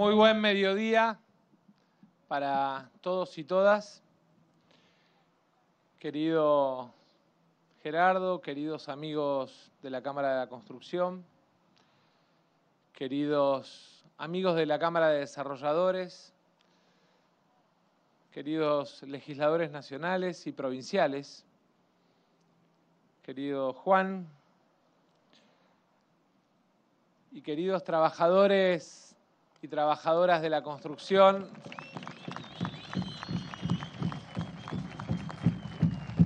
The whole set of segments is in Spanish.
Muy buen mediodía para todos y todas. Querido Gerardo, queridos amigos de la Cámara de la Construcción, queridos amigos de la Cámara de Desarrolladores, queridos legisladores nacionales y provinciales, querido Juan y queridos trabajadores y trabajadoras de la construcción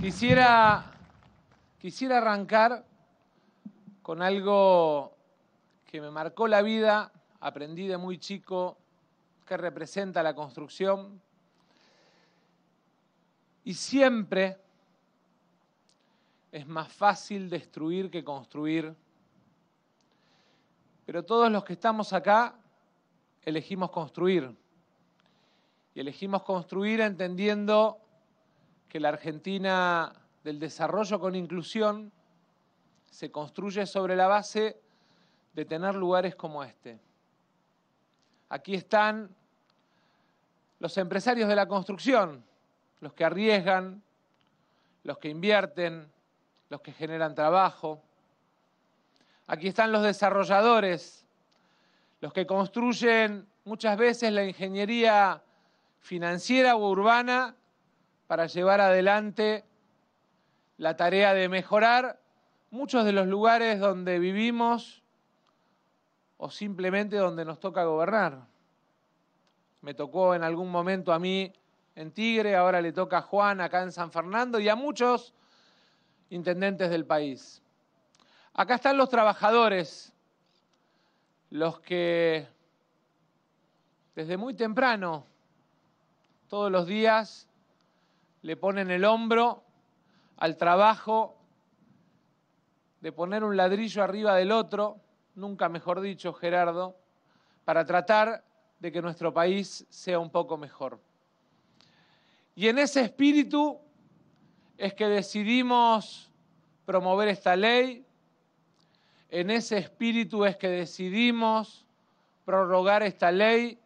Quisiera, quisiera, arrancar con algo que me marcó la vida, aprendí de muy chico, que representa la construcción. Y siempre es más fácil destruir que construir. Pero todos los que estamos acá elegimos construir. Y elegimos construir entendiendo que la Argentina del desarrollo con inclusión se construye sobre la base de tener lugares como este. Aquí están los empresarios de la construcción, los que arriesgan, los que invierten, los que generan trabajo. Aquí están los desarrolladores, los que construyen muchas veces la ingeniería financiera o urbana para llevar adelante la tarea de mejorar muchos de los lugares donde vivimos o simplemente donde nos toca gobernar. Me tocó en algún momento a mí en Tigre, ahora le toca a Juan acá en San Fernando y a muchos intendentes del país. Acá están los trabajadores los que desde muy temprano, todos los días, le ponen el hombro al trabajo de poner un ladrillo arriba del otro, nunca mejor dicho, Gerardo, para tratar de que nuestro país sea un poco mejor. Y en ese espíritu es que decidimos promover esta ley, en ese espíritu es que decidimos prorrogar esta ley,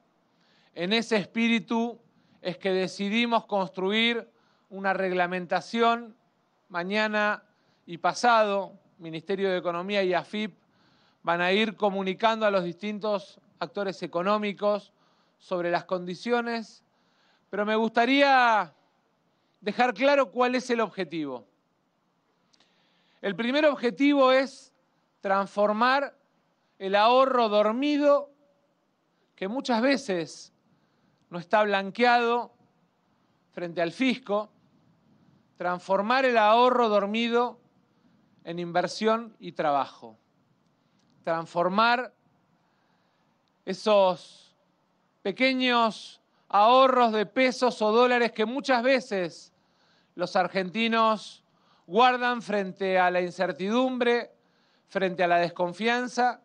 en ese espíritu es que decidimos construir una reglamentación mañana y pasado, Ministerio de Economía y AFIP van a ir comunicando a los distintos actores económicos sobre las condiciones, pero me gustaría dejar claro cuál es el objetivo. El primer objetivo es transformar el ahorro dormido, que muchas veces no está blanqueado frente al fisco, transformar el ahorro dormido en inversión y trabajo, transformar esos pequeños ahorros de pesos o dólares que muchas veces los argentinos guardan frente a la incertidumbre, frente a la desconfianza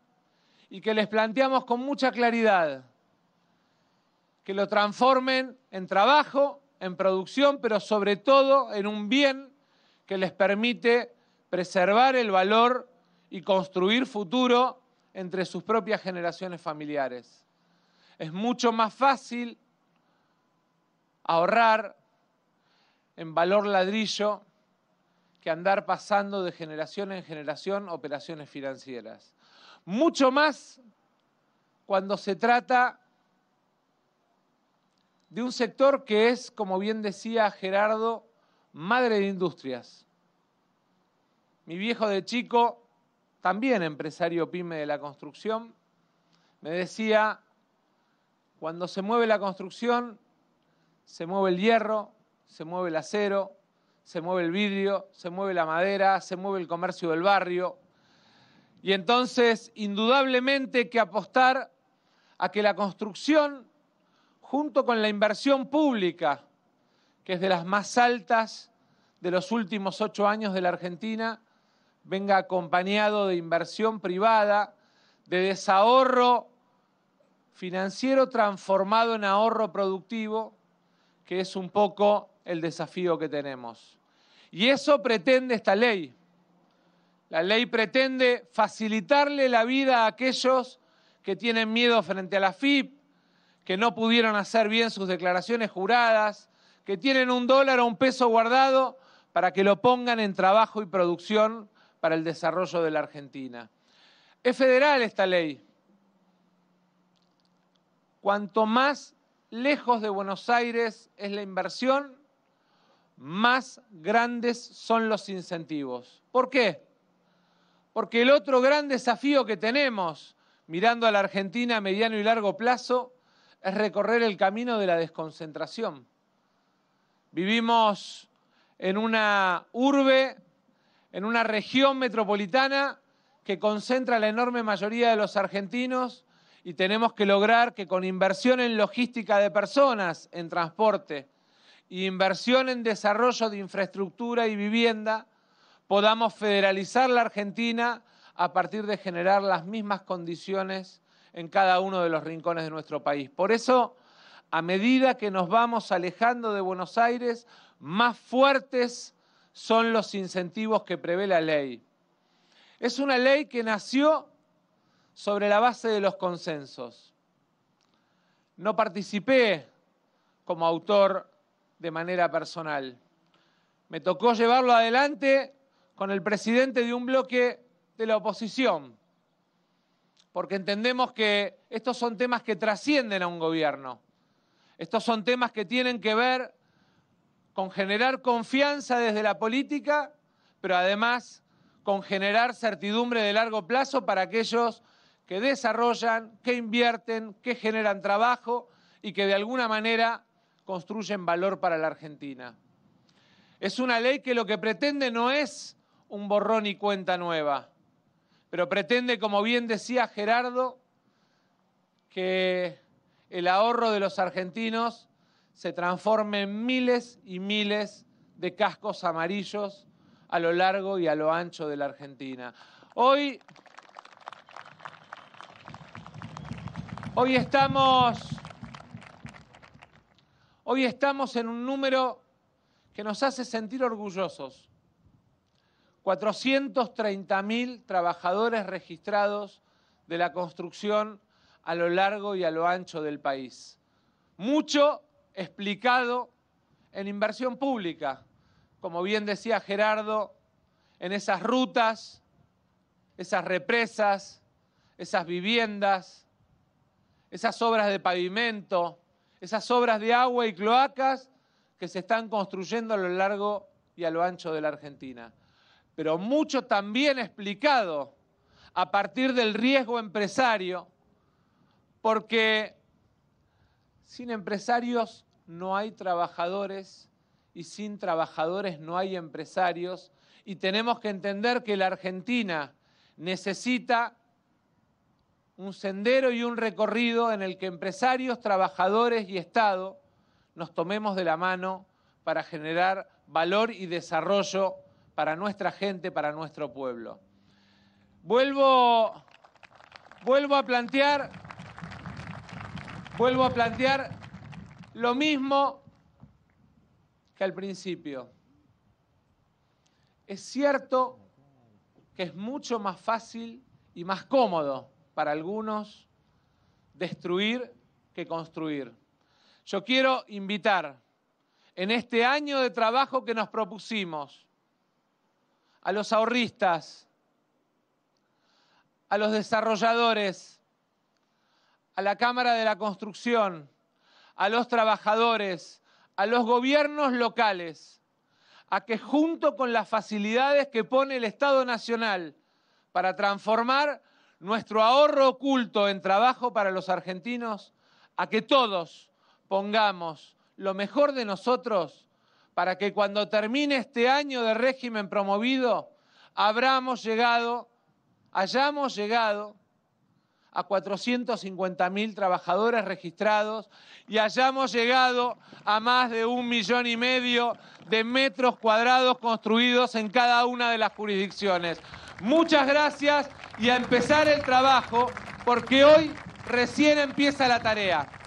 y que les planteamos con mucha claridad que lo transformen en trabajo, en producción, pero sobre todo en un bien que les permite preservar el valor y construir futuro entre sus propias generaciones familiares. Es mucho más fácil ahorrar en valor ladrillo que andar pasando de generación en generación operaciones financieras. Mucho más cuando se trata de un sector que es, como bien decía Gerardo, madre de industrias. Mi viejo de chico, también empresario pyme de la construcción, me decía, cuando se mueve la construcción, se mueve el hierro, se mueve el acero, se mueve el vidrio, se mueve la madera, se mueve el comercio del barrio. Y entonces, indudablemente hay que apostar a que la construcción, junto con la inversión pública, que es de las más altas de los últimos ocho años de la Argentina, venga acompañado de inversión privada, de desahorro financiero transformado en ahorro productivo, que es un poco el desafío que tenemos. Y eso pretende esta ley. La ley pretende facilitarle la vida a aquellos que tienen miedo frente a la FIP, que no pudieron hacer bien sus declaraciones juradas, que tienen un dólar o un peso guardado para que lo pongan en trabajo y producción para el desarrollo de la Argentina. Es federal esta ley. Cuanto más lejos de Buenos Aires es la inversión, más grandes son los incentivos. ¿Por qué? Porque el otro gran desafío que tenemos mirando a la Argentina a mediano y largo plazo es recorrer el camino de la desconcentración. Vivimos en una urbe, en una región metropolitana que concentra la enorme mayoría de los argentinos y tenemos que lograr que con inversión en logística de personas, en transporte, inversión en desarrollo de infraestructura y vivienda, podamos federalizar la Argentina a partir de generar las mismas condiciones en cada uno de los rincones de nuestro país. Por eso, a medida que nos vamos alejando de Buenos Aires, más fuertes son los incentivos que prevé la ley. Es una ley que nació sobre la base de los consensos. No participé como autor de manera personal. Me tocó llevarlo adelante con el presidente de un bloque de la oposición, porque entendemos que estos son temas que trascienden a un gobierno. Estos son temas que tienen que ver con generar confianza desde la política, pero además con generar certidumbre de largo plazo para aquellos que desarrollan, que invierten, que generan trabajo y que de alguna manera construyen valor para la Argentina. Es una ley que lo que pretende no es un borrón y cuenta nueva, pero pretende, como bien decía Gerardo, que el ahorro de los argentinos se transforme en miles y miles de cascos amarillos a lo largo y a lo ancho de la Argentina. Hoy, hoy estamos Hoy estamos en un número que nos hace sentir orgullosos. 430.000 trabajadores registrados de la construcción a lo largo y a lo ancho del país. Mucho explicado en inversión pública, como bien decía Gerardo, en esas rutas, esas represas, esas viviendas, esas obras de pavimento, esas obras de agua y cloacas que se están construyendo a lo largo y a lo ancho de la Argentina. Pero mucho también explicado a partir del riesgo empresario, porque sin empresarios no hay trabajadores y sin trabajadores no hay empresarios y tenemos que entender que la Argentina necesita un sendero y un recorrido en el que empresarios, trabajadores y Estado nos tomemos de la mano para generar valor y desarrollo para nuestra gente, para nuestro pueblo. Vuelvo, vuelvo a plantear, vuelvo a plantear lo mismo que al principio. Es cierto que es mucho más fácil y más cómodo para algunos, destruir que construir. Yo quiero invitar en este año de trabajo que nos propusimos a los ahorristas, a los desarrolladores, a la Cámara de la Construcción, a los trabajadores, a los gobiernos locales, a que junto con las facilidades que pone el Estado Nacional para transformar nuestro ahorro oculto en trabajo para los argentinos a que todos pongamos lo mejor de nosotros para que cuando termine este año de régimen promovido, habramos llegado, hayamos llegado a 450.000 trabajadores registrados y hayamos llegado a más de un millón y medio de metros cuadrados construidos en cada una de las jurisdicciones. Muchas gracias y a empezar el trabajo porque hoy recién empieza la tarea.